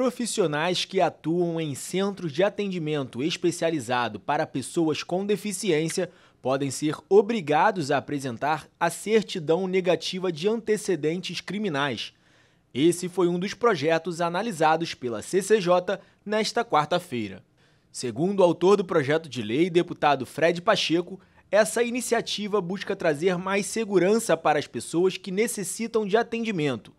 Profissionais que atuam em centros de atendimento especializado para pessoas com deficiência podem ser obrigados a apresentar a certidão negativa de antecedentes criminais. Esse foi um dos projetos analisados pela CCJ nesta quarta-feira. Segundo o autor do projeto de lei, deputado Fred Pacheco, essa iniciativa busca trazer mais segurança para as pessoas que necessitam de atendimento.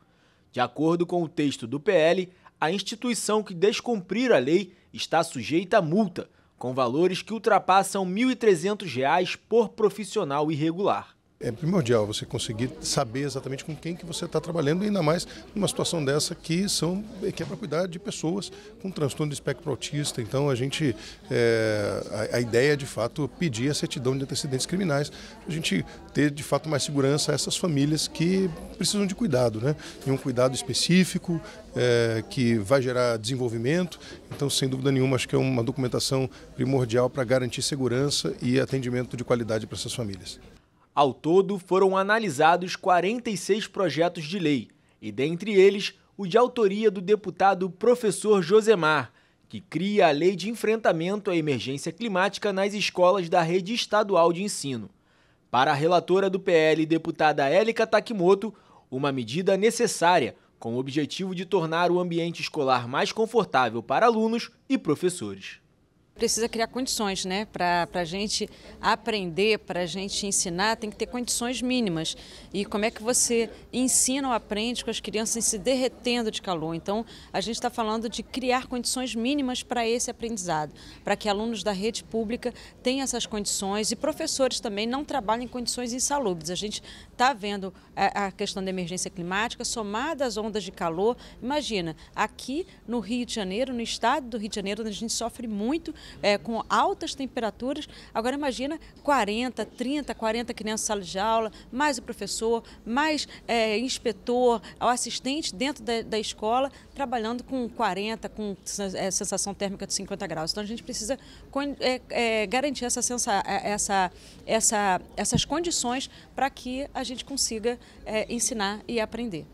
De acordo com o texto do PL, a instituição que descumprir a lei está sujeita a multa, com valores que ultrapassam R$ 1.300 por profissional irregular é primordial você conseguir saber exatamente com quem que você está trabalhando, ainda mais numa situação dessa que são é, que é para cuidar de pessoas com transtorno do espectro autista. Então a gente é, a, a, ideia é de fato pedir a certidão de antecedentes criminais para a gente ter de fato mais segurança a essas famílias que precisam de cuidado, né? E um cuidado específico é, que vai gerar desenvolvimento. Então sem dúvida nenhuma acho que é uma documentação primordial para garantir segurança e atendimento de qualidade para essas famílias. Ao todo, foram analisados 46 projetos de lei, e dentre eles, o de autoria do deputado professor Josemar, que cria a Lei de Enfrentamento à Emergência Climática nas escolas da rede estadual de ensino. Para a relatora do PL, deputada Élica Takimoto, uma medida necessária com o objetivo de tornar o ambiente escolar mais confortável para alunos e professores precisa criar condições, né? Para a gente aprender, para a gente ensinar, tem que ter condições mínimas. E como é que você ensina ou aprende com as crianças se derretendo de calor? Então, a gente está falando de criar condições mínimas para esse aprendizado, para que alunos da rede pública tenham essas condições e professores também não trabalhem em condições insalubres. A gente está vendo é, a, questão da emergência climática somada às ondas de calor. Imagina, aqui no Rio de Janeiro, no estado do Rio de Janeiro, onde a gente sofre muito é, com altas temperaturas. Agora imagina 40, 30, 40 crianças na sala de aula, mais o professor, mais é, inspetor, o assistente dentro da, da, escola, trabalhando com 40, com é, sensação térmica de 50 graus. Então a gente precisa é, é, garantir essa, sensa, é, essa, essa, essas condições para que a gente consiga ensinar e aprender.